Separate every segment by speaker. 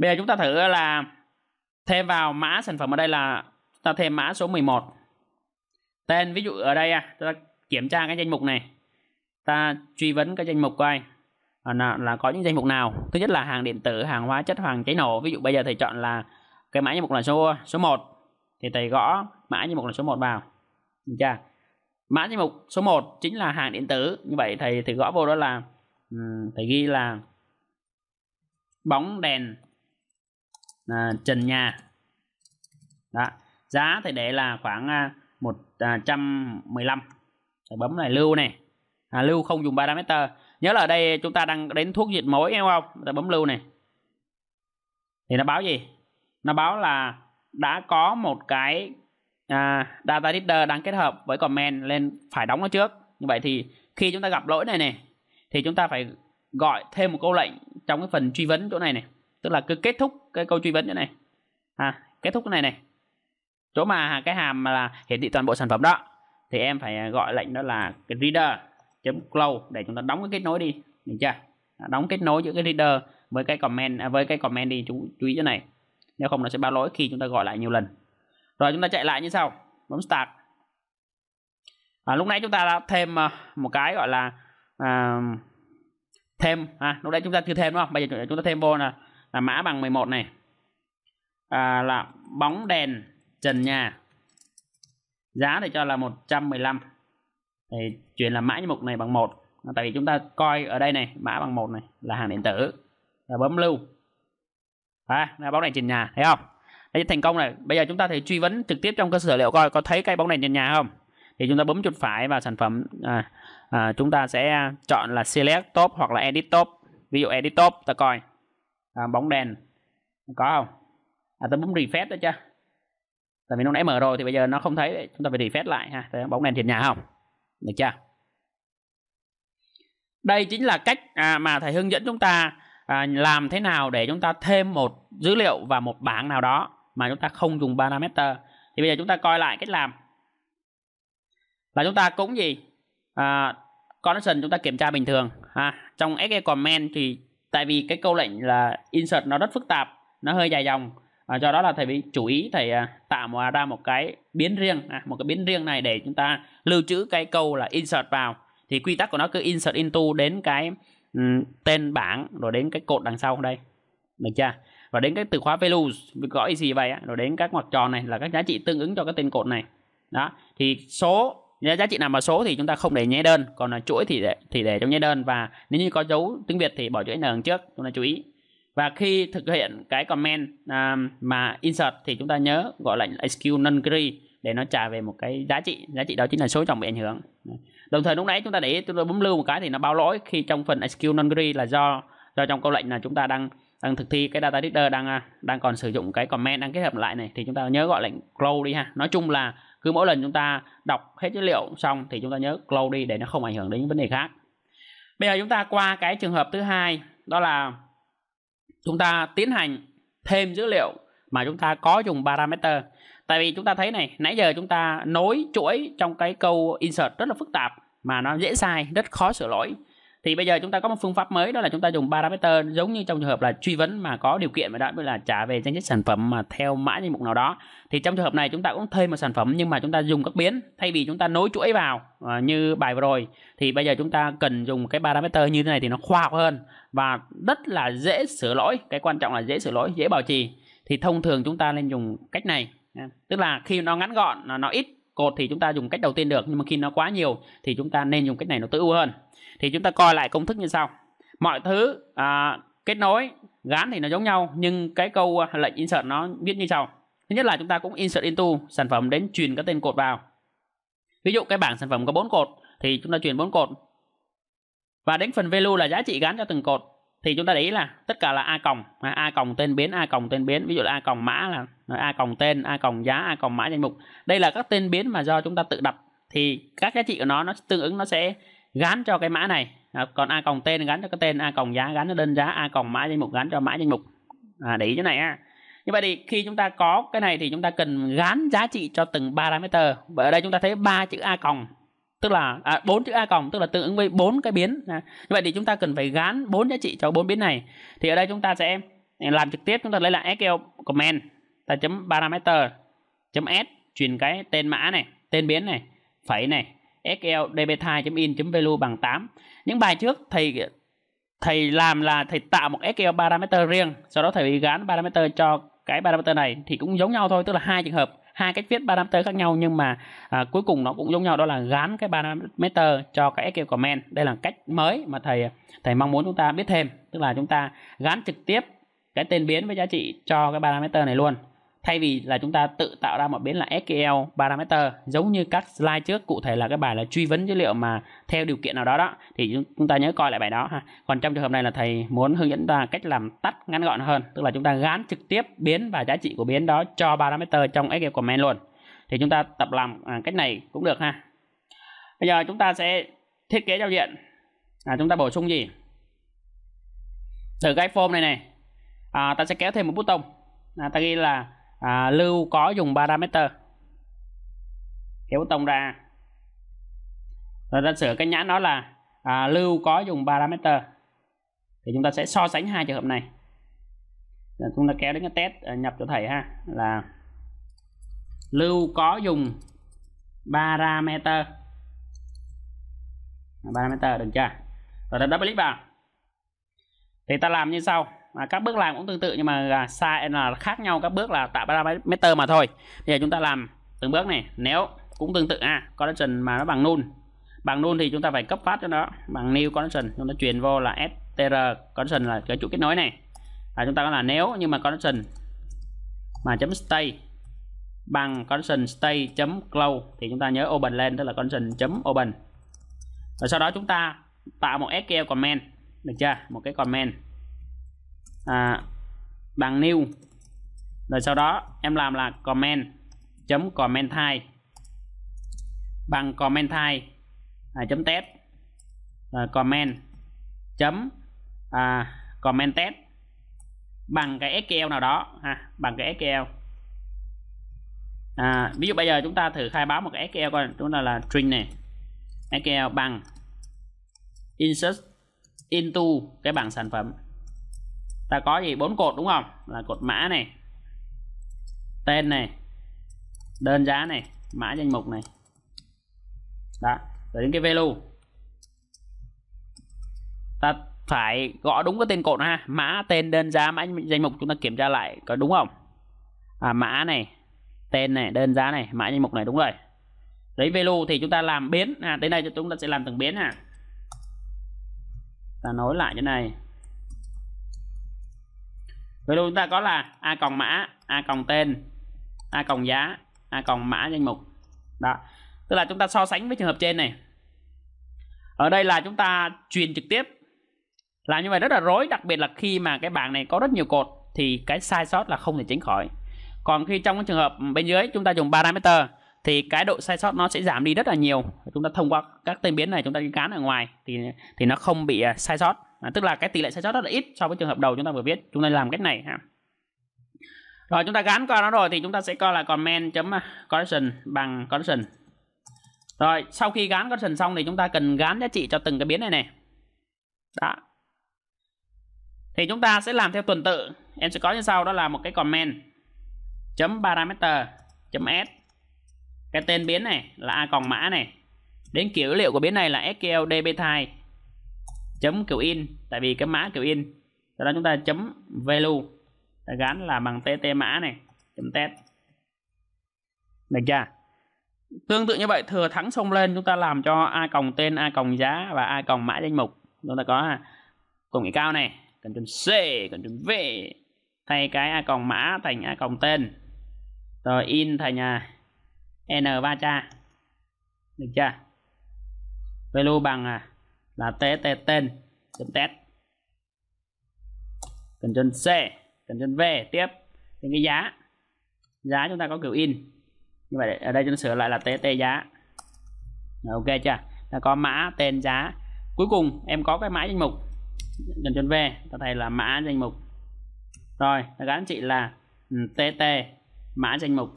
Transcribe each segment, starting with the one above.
Speaker 1: bây giờ chúng ta thử là thêm vào mã sản phẩm ở đây là chúng ta thêm mã số 11 tên ví dụ ở đây à, chúng ta kiểm tra cái danh mục này ta truy vấn cái danh mục coi là, ờ, là có những danh mục nào thứ nhất là hàng điện tử hàng hóa chất hàng cháy nổ ví dụ bây giờ thầy chọn là cái mã danh mục là số số 1 thì thầy gõ mã danh mục là số 1 vào được chưa mã danh mục số 1 chính là hàng điện tử như vậy thầy thầy gõ vô đó là thầy ghi là bóng đèn à, trần nhà đó giá thì để là khoảng à, 115 à, Thầy bấm này lưu này à, lưu không dùng parameter nhớ là ở đây chúng ta đang đến thuốc diệt mối đúng không ta bấm lưu này thì nó báo gì nó báo là đã có một cái à, data reader đang kết hợp với comment lên phải đóng nó trước như vậy thì khi chúng ta gặp lỗi này này thì chúng ta phải gọi thêm một câu lệnh trong cái phần truy vấn chỗ này này tức là cứ kết thúc cái câu truy vấn như này à, kết thúc cái này này chỗ mà cái hàm mà là hiển thị toàn bộ sản phẩm đó thì em phải à, gọi lệnh đó là cái reader close để chúng ta đóng cái kết nối đi được chưa à, đóng kết nối giữa cái reader với cái comment à, với cái comment đi chú chú ý chỗ này nếu không nó sẽ báo lỗi khi chúng ta gọi lại nhiều lần rồi chúng ta chạy lại như sau bấm start à, lúc nãy chúng ta đã thêm à, một cái gọi là à, thêm à, lúc nãy chúng ta chưa thêm đúng không bây giờ chúng ta thêm vô là là mã bằng 11 này à, là bóng đèn trần nhà giá thì cho là 115 thì chuyển là mã như mục này bằng 1 tại vì chúng ta coi ở đây này mã bằng 1 này là hàng điện tử là bấm lưu à, là bóng đèn trần nhà thấy không Đấy, thành công này bây giờ chúng ta thể truy vấn trực tiếp trong cơ sở liệu coi có thấy cây bóng đèn trần nhà không thì chúng ta bấm chuột phải vào sản phẩm à, à, chúng ta sẽ chọn là select top hoặc là edit top ví dụ edit top ta coi à, bóng đèn có không à, tôi bấm refresh đó chứ tại vì nó nãy mở rồi thì bây giờ nó không thấy chúng ta phải refresh lại ha Thế bóng đèn trên nhà không được chưa đây chính là cách à, mà thầy hướng dẫn chúng ta à, làm thế nào để chúng ta thêm một dữ liệu và một bảng nào đó mà chúng ta không dùng parameter thì bây giờ chúng ta coi lại cách làm là chúng ta cũng gì à, connection chúng ta kiểm tra bình thường ha trong SQL comment thì tại vì cái câu lệnh là insert nó rất phức tạp nó hơi dài dòng à, do đó là thầy bị chú ý thầy à, tạo ra một cái biến riêng à, một cái biến riêng này để chúng ta lưu trữ cái câu là insert vào thì quy tắc của nó cứ insert into đến cái um, tên bảng rồi đến cái cột đằng sau đây được chưa và đến cái từ khóa values gõ gì vậy á, rồi đến các ngoặc tròn này là các giá trị tương ứng cho cái tên cột này đó thì số nếu giá trị nào mà số thì chúng ta không để nhé đơn còn là chuỗi thì để thì để trong nhé đơn và nếu như có dấu tiếng việt thì bỏ chữ n trước chúng ta chú ý và khi thực hiện cái comment à, mà insert thì chúng ta nhớ gọi lệnh sql non gray để nó trả về một cái giá trị giá trị đó chính là số chồng bị ảnh hưởng đồng thời lúc nãy chúng ta để ý, chúng ta bấm lưu một cái thì nó báo lỗi khi trong phần sql non gray là do do trong câu lệnh là chúng ta đang đang thực thi cái data reader đang à, đang còn sử dụng cái comment đang kết hợp lại này thì chúng ta nhớ gọi lệnh close đi ha nói chung là cứ mỗi lần chúng ta đọc hết dữ liệu xong thì chúng ta nhớ close đi để nó không ảnh hưởng đến những vấn đề khác bây giờ chúng ta qua cái trường hợp thứ hai đó là chúng ta tiến hành thêm dữ liệu mà chúng ta có dùng parameter tại vì chúng ta thấy này nãy giờ chúng ta nối chuỗi trong cái câu insert rất là phức tạp mà nó dễ sai rất khó sửa lỗi thì bây giờ chúng ta có một phương pháp mới đó là chúng ta dùng parameter giống như trong trường hợp là truy vấn mà có điều kiện mà đã là trả về danh sách sản phẩm mà theo mã danh mục nào đó thì trong trường hợp này chúng ta cũng thuê một sản phẩm nhưng mà chúng ta dùng các biến thay vì chúng ta nối chuỗi vào à, như bài vừa rồi thì bây giờ chúng ta cần dùng cái parameter như thế này thì nó khoa học hơn và rất là dễ sửa lỗi cái quan trọng là dễ sửa lỗi dễ bảo trì thì thông thường chúng ta nên dùng cách này tức là khi nó ngắn gọn nó ít cột thì chúng ta dùng cách đầu tiên được nhưng mà khi nó quá nhiều thì chúng ta nên dùng cách này nó tối ưu hơn thì chúng ta coi lại công thức như sau mọi thứ à, kết nối gán thì nó giống nhau nhưng cái câu à, lệnh insert nó viết như sau thứ nhất là chúng ta cũng insert into sản phẩm đến truyền các tên cột vào ví dụ cái bảng sản phẩm có bốn cột thì chúng ta truyền bốn cột và đến phần value là giá trị gắn cho từng cột thì chúng ta để ý là tất cả là a còng a còng tên biến a còng tên biến ví dụ là a còng mã là a còng tên a còng giá a còng mã danh mục đây là các tên biến mà do chúng ta tự đặt thì các giá trị của nó nó tương ứng nó sẽ gắn cho cái mã này còn a còng tên gắn cho cái tên a còng giá gắn cho đơn giá a còng mã danh mục gắn cho mã danh mục à, để ý chỗ này ha như vậy thì khi chúng ta có cái này thì chúng ta cần gắn giá trị cho từng parameter bởi ở đây chúng ta thấy ba chữ a còng tức là à, bốn à, chữ a cộng tức là tương ứng với bốn cái biến à, như vậy thì chúng ta cần phải gán bốn giá trị cho bốn biến này thì ở đây chúng ta sẽ làm trực tiếp chúng ta lấy là SQL command ta chấm parameter chấm s truyền cái tên mã này tên biến này phẩy này SQL db in value bằng 8 những bài trước thầy thầy làm là thầy tạo một SQL parameter riêng sau đó thầy gán parameter cho cái parameter này thì cũng giống nhau thôi tức là hai trường hợp hai cách viết parameter khác nhau nhưng mà à, cuối cùng nó cũng giống nhau đó là gán cái parameter cho cái SQL comment đây là cách mới mà thầy thầy mong muốn chúng ta biết thêm tức là chúng ta gán trực tiếp cái tên biến với giá trị cho cái parameter này luôn thay vì là chúng ta tự tạo ra một biến là SQL parameter giống như các slide trước cụ thể là cái bài là truy vấn dữ liệu mà theo điều kiện nào đó đó thì chúng ta nhớ coi lại bài đó ha còn trong trường hợp này là thầy muốn hướng dẫn ta cách làm tắt ngắn gọn hơn tức là chúng ta gán trực tiếp biến và giá trị của biến đó cho parameter trong SQL command luôn thì chúng ta tập làm à, cách này cũng được ha bây giờ chúng ta sẽ thiết kế giao diện à, chúng ta bổ sung gì từ cái form này này à, ta sẽ kéo thêm một button à, ta ghi là à, lưu có dùng parameter kéo tổng ra rồi ta sửa cái nhãn đó là à, lưu có dùng parameter thì chúng ta sẽ so sánh hai trường hợp này rồi chúng ta kéo đến cái test à, nhập cho thầy ha là lưu có dùng parameter parameter được chưa rồi ta double click vào thì ta làm như sau mà các bước làm cũng tương tự nhưng mà à, sai là khác nhau các bước là tạo parameter mà thôi bây giờ chúng ta làm từng bước này nếu cũng tương tự a à, connection mà nó bằng null bằng null thì chúng ta phải cấp phát cho nó bằng new connection chúng ta truyền vô là str connection là cái chủ kết nối này và chúng ta có là nếu nhưng mà connection mà chấm stay bằng connection stay chấm close thì chúng ta nhớ open lên tức là connection chấm open và sau đó chúng ta tạo một SQL comment được chưa một cái comment à, bằng new rồi sau đó em làm là comment chấm comment thai bằng comment thai à, chấm test rồi comment chấm à, comment test bằng cái SQL nào đó ha bằng cái SQL à, ví dụ bây giờ chúng ta thử khai báo một cái SQL coi chúng ta là string này SQL bằng insert into cái bảng sản phẩm ta có gì bốn cột đúng không là cột mã này tên này đơn giá này mã danh mục này đó rồi đến cái value ta phải gõ đúng cái tên cột ha mã tên đơn giá mã danh mục chúng ta kiểm tra lại có đúng không à, mã này tên này đơn giá này mã danh mục này đúng rồi lấy value thì chúng ta làm biến à, tới đây chúng ta sẽ làm từng biến à ta nối lại như này value chúng ta có là a còng mã a còng tên a còng giá a còng mã danh mục đó tức là chúng ta so sánh với trường hợp trên này ở đây là chúng ta truyền trực tiếp làm như vậy rất là rối đặc biệt là khi mà cái bảng này có rất nhiều cột thì cái sai sót là không thể tránh khỏi còn khi trong cái trường hợp bên dưới chúng ta dùng parameter thì cái độ sai sót nó sẽ giảm đi rất là nhiều chúng ta thông qua các tên biến này chúng ta gắn ở ngoài thì thì nó không bị à, sai sót à, tức là cái tỷ lệ sai sót rất là ít so với trường hợp đầu chúng ta vừa viết chúng ta làm cách này ha rồi chúng ta gắn qua nó rồi thì chúng ta sẽ coi là comment chấm à, correction bằng correction rồi sau khi gắn correction xong thì chúng ta cần gắn giá trị cho từng cái biến này này đó thì chúng ta sẽ làm theo tuần tự em sẽ có như sau đó là một cái comment chấm parameter chấm s cái tên biến này là a còn mã này đến kiểu dữ liệu của biến này là sqld type chấm kiểu in tại vì cái mã kiểu in sau đó chúng ta chấm value ta gắn là bằng tt mã này chấm test được chưa tương tự như vậy thừa thắng xông lên chúng ta làm cho a cộng tên a cộng giá và a cộng mã danh mục chúng ta có cùng nghệ cao này cần chấm c cần chấm v thay cái a cộng mã thành a cộng tên rồi in thành à, n ba cha được chưa value bằng à là tt tên chấm test cần chân c cần chân v tiếp đến cái giá giá chúng ta có kiểu in như vậy ở đây chúng ta sửa lại là tt giá Rồi, ok chưa ta có mã tên giá cuối cùng em có cái mã danh mục cần chân v ta thấy là mã danh mục rồi ta gắn chị là ừ, tt mã danh mục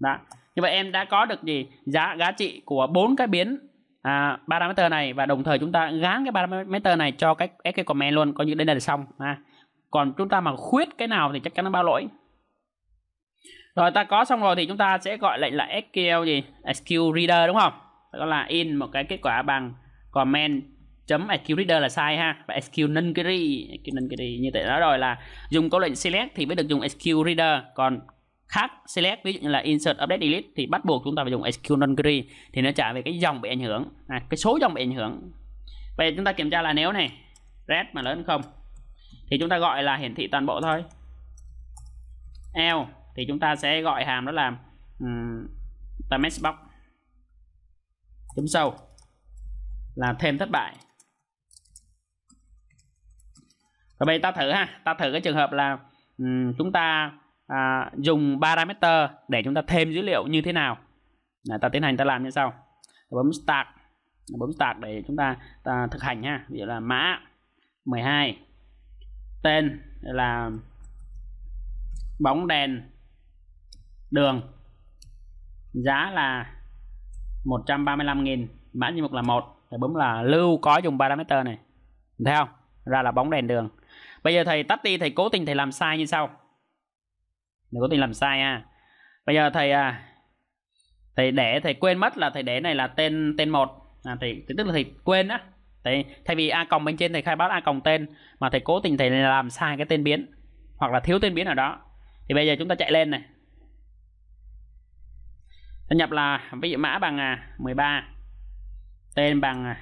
Speaker 1: đó như vậy em đã có được gì giá giá trị của bốn cái biến à, parameter này và đồng thời chúng ta gán cái parameter này cho cái sql comment luôn coi như đây là xong ha còn chúng ta mà khuyết cái nào thì chắc chắn nó bao lỗi rồi ta có xong rồi thì chúng ta sẽ gọi lệnh là SQL gì SQL reader đúng không đó là in một cái kết quả bằng comment chấm SQL reader là sai ha và SQL nunquery SQL nunquery như thế đó rồi là dùng câu lệnh select thì mới được dùng SQL reader còn khác select ví dụ như là insert update delete thì bắt buộc chúng ta phải dùng sql non query thì nó trả về cái dòng bị ảnh hưởng à, cái số dòng bị ảnh hưởng vậy chúng ta kiểm tra là nếu này red mà lớn không thì chúng ta gọi là hiển thị toàn bộ thôi L thì chúng ta sẽ gọi hàm đó là um, box chấm sâu là thêm thất bại rồi bây ta thử ha ta thử cái trường hợp là um, chúng ta à, dùng parameter để chúng ta thêm dữ liệu như thế nào Đấy, ta tiến hành ta làm như sau bấm start bấm start để chúng ta, ta thực hành ha ví dụ là mã 12 tên là bóng đèn đường giá là 135.000 mã như mục là một để bấm là lưu có dùng parameter này thấy không ra là bóng đèn đường bây giờ thầy tắt đi thầy cố tình thầy làm sai như sau đừng có tình làm sai ha bây giờ thầy à thầy để thầy quên mất là thầy để này là tên tên một à, thì tức là thầy quên á thầy thay vì a còng bên trên thầy khai báo a còng tên mà thầy cố tình thầy làm sai cái tên biến hoặc là thiếu tên biến nào đó thì bây giờ chúng ta chạy lên này ta nhập là ví dụ mã bằng 13 à, tên bằng à,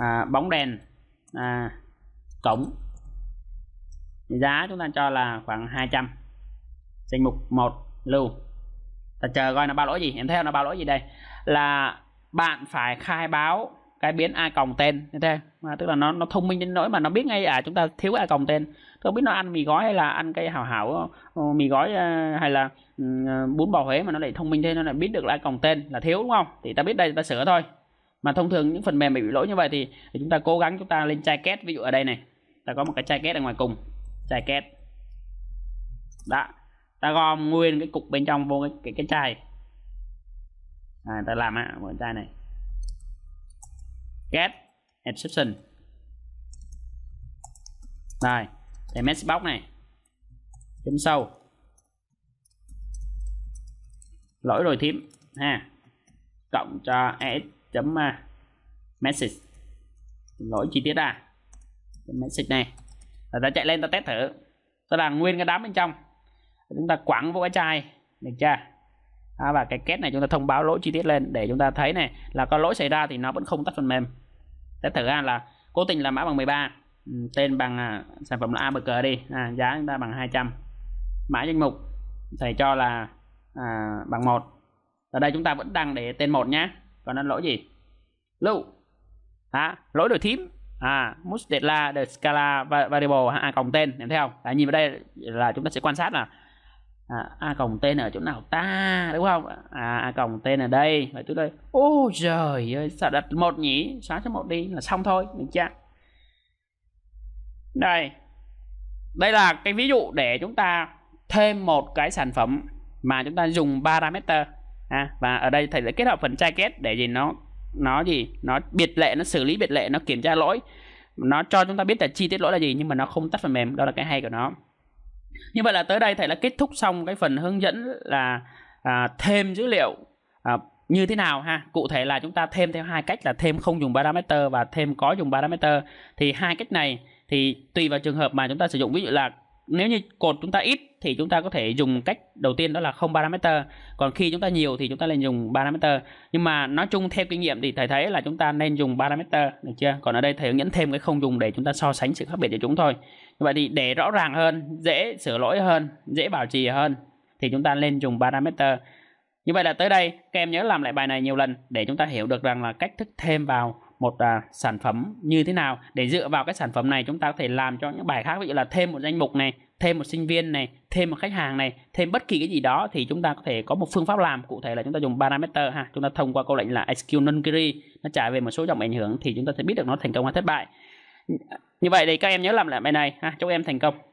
Speaker 1: à, bóng đèn à, cổng giá chúng ta cho là khoảng 200 danh mục 1 lưu ta chờ coi nó bao lỗi gì em theo nó bao lỗi gì đây là bạn phải khai báo cái biến a còng tên như thế mà tức là nó nó thông minh đến nỗi mà nó biết ngay à chúng ta thiếu a còng tên tôi không biết nó ăn mì gói hay là ăn cái hào hảo ờ, mì gói ờ, hay là ừ, ờ, bún bò huế mà nó lại thông minh thế nó lại biết được là a còng tên là thiếu đúng không thì ta biết đây ta sửa thôi mà thông thường những phần mềm bị lỗi như vậy thì, thì chúng ta cố gắng chúng ta lên chai két ví dụ ở đây này ta có một cái chai két ở ngoài cùng giải két đã ta gom nguyên cái cục bên trong vô cái cái, cái chai à, ta làm á một chai này get exception rồi để message box này chấm sâu lỗi rồi thím ha cộng cho s chấm à, message lỗi chi tiết à message này rồi ta chạy lên ta test thử ta làm nguyên cái đám bên trong chúng ta quẳng vô cái chai được chưa à, và cái kết này chúng ta thông báo lỗi chi tiết lên để chúng ta thấy này là có lỗi xảy ra thì nó vẫn không tắt phần mềm test thử à, là cố tình làm mã bằng 13 ừ, tên bằng à, sản phẩm là a ABG đi à, giá chúng ta bằng 200 mã danh mục thầy cho là à, bằng 1 ở đây chúng ta vẫn đang để tên 1 nhá còn nó lỗi gì lưu à, lỗi đổi thím à, Mustela the Scala variable a cộng tên em thấy không Đấy, nhìn vào đây là chúng ta sẽ quan sát là à, a cộng tên ở chỗ nào ta đúng không à, a cộng tên ở đây vậy tôi đây ôi trời ơi sao đặt một nhỉ xóa cho một đi là xong thôi mình chắc. đây đây là cái ví dụ để chúng ta thêm một cái sản phẩm mà chúng ta dùng parameter à, và ở đây thầy sẽ kết hợp phần trai kết để gì nó nó gì nó biệt lệ nó xử lý biệt lệ nó kiểm tra lỗi nó cho chúng ta biết là chi tiết lỗi là gì nhưng mà nó không tắt phần mềm đó là cái hay của nó như vậy là tới đây thầy đã kết thúc xong cái phần hướng dẫn là à, thêm dữ liệu à, như thế nào ha cụ thể là chúng ta thêm theo hai cách là thêm không dùng parameter và thêm có dùng parameter thì hai cách này thì tùy vào trường hợp mà chúng ta sử dụng ví dụ là nếu như cột chúng ta ít thì chúng ta có thể dùng cách đầu tiên đó là không parameter còn khi chúng ta nhiều thì chúng ta nên dùng parameter nhưng mà nói chung theo kinh nghiệm thì thầy thấy là chúng ta nên dùng parameter được chưa còn ở đây thầy nhấn thêm cái không dùng để chúng ta so sánh sự khác biệt của chúng thôi như vậy thì để rõ ràng hơn dễ sửa lỗi hơn dễ bảo trì hơn thì chúng ta nên dùng parameter như vậy là tới đây các em nhớ làm lại bài này nhiều lần để chúng ta hiểu được rằng là cách thức thêm vào một à, sản phẩm như thế nào để dựa vào cái sản phẩm này chúng ta có thể làm cho những bài khác ví dụ là thêm một danh mục này thêm một sinh viên này thêm một khách hàng này thêm bất kỳ cái gì đó thì chúng ta có thể có một phương pháp làm cụ thể là chúng ta dùng parameter ha chúng ta thông qua câu lệnh là execute nullary nó trả về một số dòng ảnh hưởng thì chúng ta sẽ biết được nó thành công hay thất bại như vậy thì các em nhớ làm lại bài này ha chúc em thành công